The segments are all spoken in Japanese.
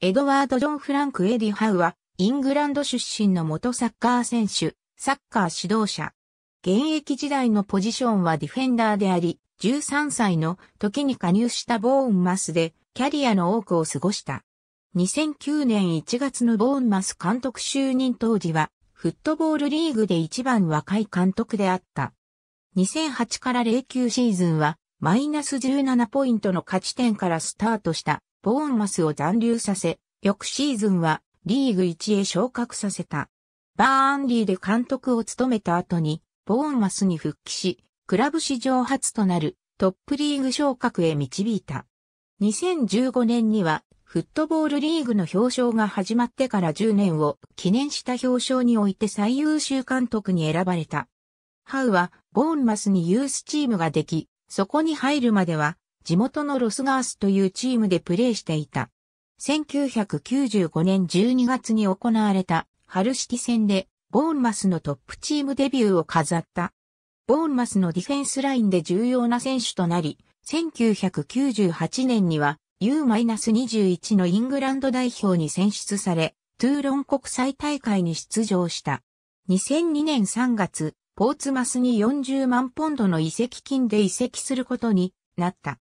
エドワード・ジョン・フランク・エディ・ハウは、イングランド出身の元サッカー選手、サッカー指導者。現役時代のポジションはディフェンダーであり、13歳の時に加入したボーンマスで、キャリアの多くを過ごした。2009年1月のボーンマス監督就任当時は、フットボールリーグで一番若い監督であった。2008から09シーズンは、マイナス17ポイントの勝ち点からスタートしたボーンマスを残留させ、翌シーズンはリーグ1へ昇格させた。バーンリーで監督を務めた後に、ボーンマスに復帰し、クラブ史上初となるトップリーグ昇格へ導いた。2015年には、フットボールリーグの表彰が始まってから10年を記念した表彰において最優秀監督に選ばれた。ハウは、ボーンマスにユースチームができ、そこに入るまでは、地元のロスガースというチームでプレーしていた。1995年12月に行われた春式戦でボーンマスのトップチームデビューを飾った。ボーンマスのディフェンスラインで重要な選手となり、1998年には U-21 のイングランド代表に選出され、トゥーロン国際大会に出場した。2002年3月、ポーツマスに40万ポンドの移籍金で移籍することになった。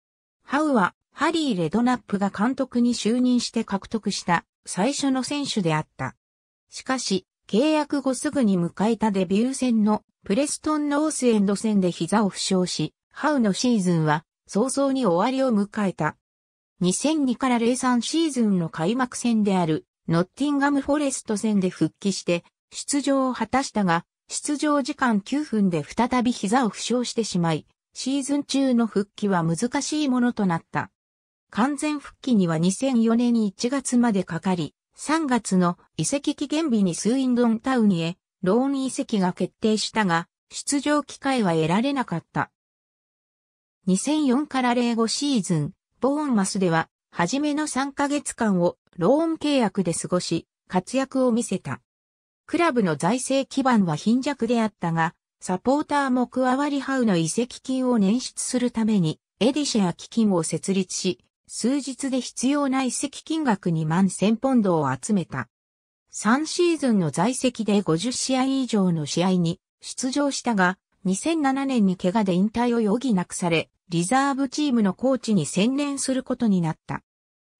ハウは、ハリー・レドナップが監督に就任して獲得した最初の選手であった。しかし、契約後すぐに迎えたデビュー戦のプレストン・ノースエンド戦で膝を負傷し、ハウのシーズンは早々に終わりを迎えた。2002から03シーズンの開幕戦であるノッティンガム・フォレスト戦で復帰して出場を果たしたが、出場時間9分で再び膝を負傷してしまい、シーズン中の復帰は難しいものとなった。完全復帰には2004年1月までかかり、3月の移籍期限日にスウィンドンタウンへローン移籍が決定したが、出場機会は得られなかった。2004から05シーズン、ボーンマスでは、初めの3ヶ月間をローン契約で過ごし、活躍を見せた。クラブの財政基盤は貧弱であったが、サポーターも加わりハウの移籍金を捻出するために、エディシェア基金を設立し、数日で必要な移籍金額2万1000ポンドを集めた。3シーズンの在籍で50試合以上の試合に出場したが、2007年に怪我で引退を余儀なくされ、リザーブチームのコーチに専念することになった。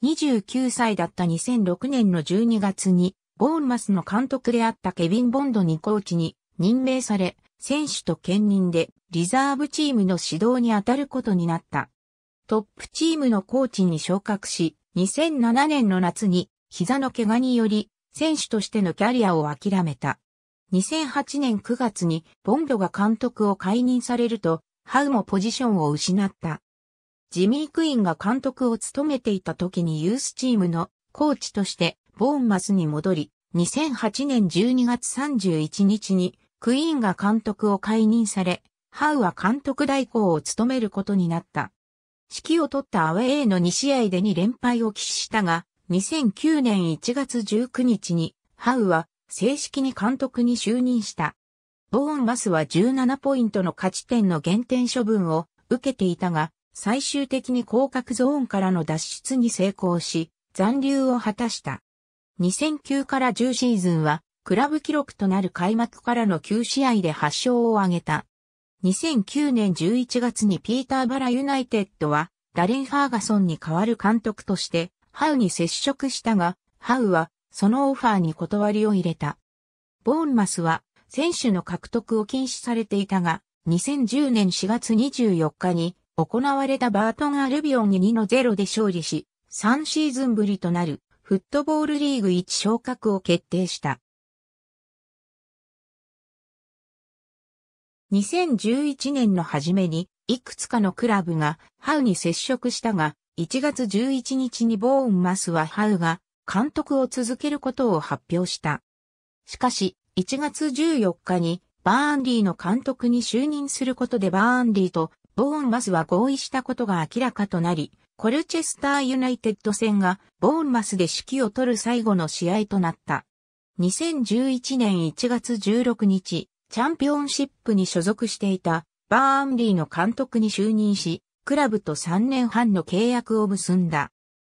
29歳だった2006年の12月に、ボーンマスの監督であったケビン・ボンドにコーチに任命され、選手と兼任でリザーブチームの指導に当たることになった。トップチームのコーチに昇格し、2007年の夏に膝の怪我により選手としてのキャリアを諦めた。2008年9月にボンドが監督を解任されると、ハウもポジションを失った。ジミー・クインが監督を務めていた時にユースチームのコーチとしてボーンマスに戻り、2008年12月31日にクイーンが監督を解任され、ハウは監督代行を務めることになった。指揮を取ったアウェーの2試合で2連敗を喫したが、2009年1月19日に、ハウは正式に監督に就任した。ボーンマスは17ポイントの勝ち点の減点処分を受けていたが、最終的に降格ゾーンからの脱出に成功し、残留を果たした。2009から10シーズンはクラブ記録となる開幕からの9試合で8勝を挙げた。2009年11月にピーターバラユナイテッドは、ダレン・ファーガソンに代わる監督として、ハウに接触したが、ハウは、そのオファーに断りを入れた。ボーンマスは、選手の獲得を禁止されていたが、2010年4月24日に、行われたバートン・アルビオンに2の0で勝利し、3シーズンぶりとなる、フットボールリーグ1昇格を決定した。2011年の初めに、いくつかのクラブがハウに接触したが、1月11日にボーンマスはハウが監督を続けることを発表した。しかし、1月14日にバーンリーの監督に就任することでバーンリーとボーンマスは合意したことが明らかとなり、コルチェスターユナイテッド戦がボーンマスで指揮を取る最後の試合となった。2011年1月16日、チャンピオンシップに所属していたバーンリーの監督に就任し、クラブと3年半の契約を結んだ。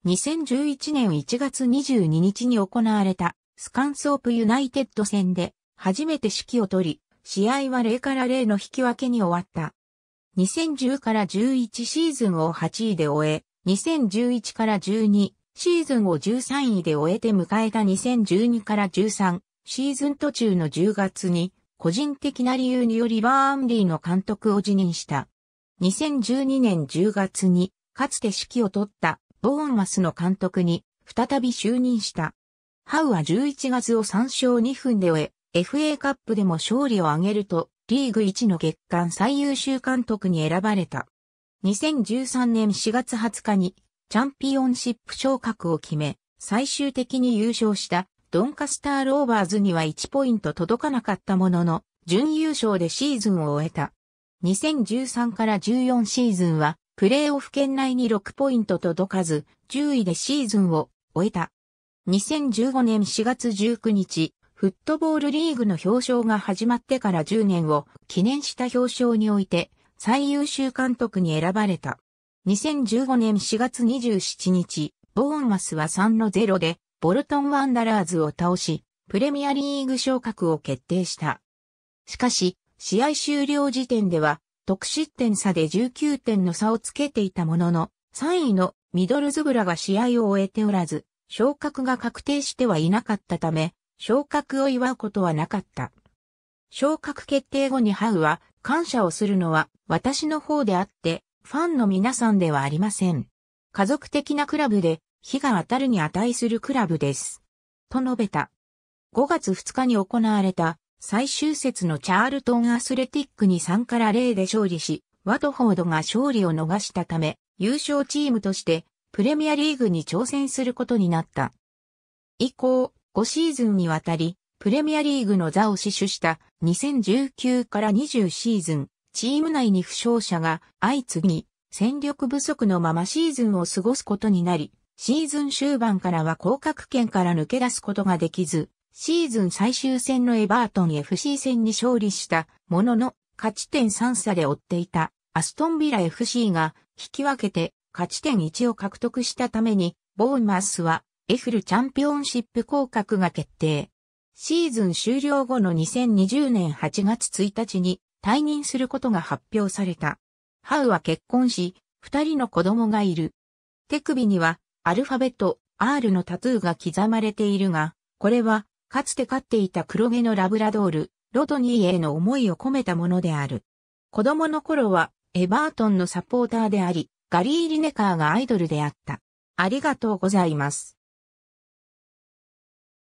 2011年1月22日に行われたスカンソープユナイテッド戦で初めて指揮を取り、試合は0から0の引き分けに終わった。2010から11シーズンを8位で終え、2011から12シーズンを13位で終えて迎えた2012から13シーズン途中の10月に個人的な理由によりバーンリーの監督を辞任した。2012年10月に、かつて指揮を取ったボーンマスの監督に再び就任した。ハウは11月を3勝2分で終え、FA カップでも勝利を挙げると、リーグ1の月間最優秀監督に選ばれた。2013年4月20日にチャンピオンシップ昇格を決め、最終的に優勝したドンカスター・ローバーズには1ポイント届かなかったものの、準優勝でシーズンを終えた。2013から14シーズンは、プレーオフ圏内に6ポイント届かず、10位でシーズンを終えた。2015年4月19日、フットボールリーグの表彰が始まってから10年を記念した表彰において、最優秀監督に選ばれた。2015年4月27日、ボーンマスは3の0でボルトンワンダラーズを倒し、プレミアリーグ昇格を決定した。しかし、試合終了時点では、得失点差で19点の差をつけていたものの、3位のミドルズブラが試合を終えておらず、昇格が確定してはいなかったため、昇格を祝うことはなかった。昇格決定後にハウは、感謝をするのは私の方であって、ファンの皆さんではありません。家族的なクラブで日が当たるに値するクラブです。と述べた。5月2日に行われた最終節のチャールトンアスレティックに3から0で勝利し、ワトフォードが勝利を逃したため、優勝チームとしてプレミアリーグに挑戦することになった。以降、5シーズンにわたり、プレミアリーグの座を死守した2019から20シーズン、チーム内に負傷者が相次ぎ、戦力不足のままシーズンを過ごすことになり、シーズン終盤からは降格圏から抜け出すことができず、シーズン最終戦のエバートン FC 戦に勝利したものの勝ち点3差で追っていたアストンビラ FC が引き分けて勝ち点1を獲得したためにボーママスはエフルチャンピオンシップ降格が決定。シーズン終了後の2020年8月1日に退任することが発表された。ハウは結婚し、二人の子供がいる。手首にはアルファベット R のタトゥーが刻まれているが、これは、かつて飼っていた黒毛のラブラドール、ロトニーへの思いを込めたものである。子供の頃は、エバートンのサポーターであり、ガリー・リネカーがアイドルであった。ありがとうございます。